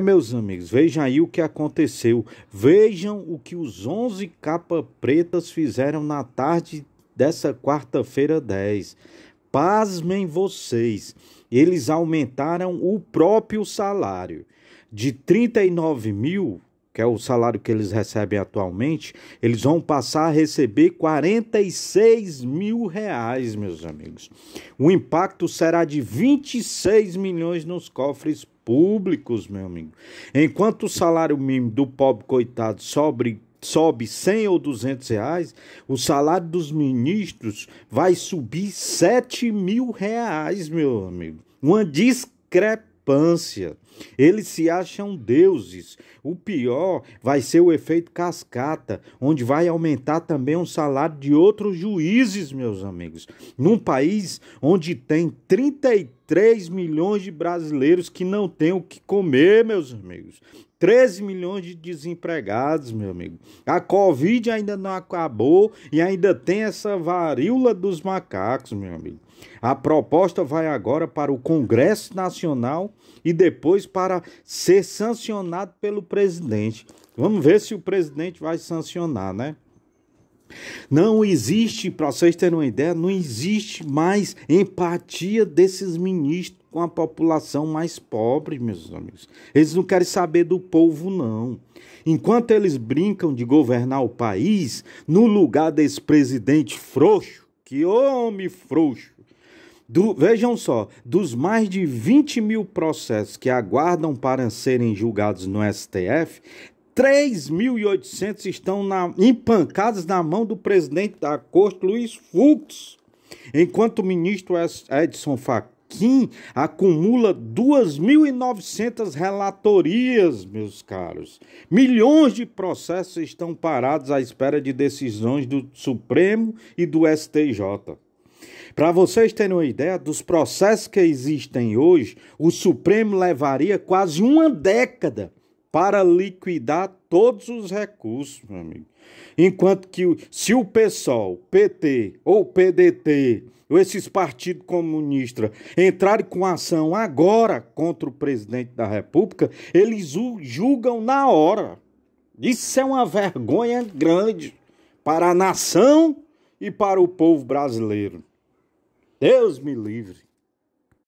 meus amigos, vejam aí o que aconteceu. Vejam o que os 11 capa pretas fizeram na tarde dessa quarta-feira 10. Pasmem vocês, eles aumentaram o próprio salário. De 39 mil, que é o salário que eles recebem atualmente, eles vão passar a receber 46 mil reais, meus amigos. O impacto será de 26 milhões nos cofres públicos públicos, meu amigo. Enquanto o salário mínimo do pobre coitado sobre sobe 100 ou 200 reais, o salário dos ministros vai subir 7 mil reais, meu amigo. Uma discrepância infância. Eles se acham deuses. O pior vai ser o efeito cascata, onde vai aumentar também o salário de outros juízes, meus amigos. Num país onde tem 33 milhões de brasileiros que não têm o que comer, meus amigos. 13 milhões de desempregados, meu amigo. A Covid ainda não acabou e ainda tem essa varíola dos macacos, meu amigo. A proposta vai agora para o Congresso Nacional e depois para ser sancionado pelo presidente. Vamos ver se o presidente vai sancionar, né? Não existe, para vocês terem uma ideia, não existe mais empatia desses ministros com a população mais pobre, meus amigos. Eles não querem saber do povo, não. Enquanto eles brincam de governar o país, no lugar desse presidente frouxo, que homem frouxo, do, vejam só, dos mais de 20 mil processos que aguardam para serem julgados no STF, 3.800 estão na, empancados na mão do presidente da corte, Luiz Fux, enquanto o ministro Edson Fachin acumula 2.900 relatorias, meus caros. Milhões de processos estão parados à espera de decisões do Supremo e do STJ. Para vocês terem uma ideia dos processos que existem hoje, o Supremo levaria quase uma década para liquidar todos os recursos, meu amigo. Enquanto que se o PSOL, PT ou PDT, ou esses partidos comunistas entrarem com ação agora contra o presidente da República, eles o julgam na hora. Isso é uma vergonha grande para a nação e para o povo brasileiro. Deus me livre.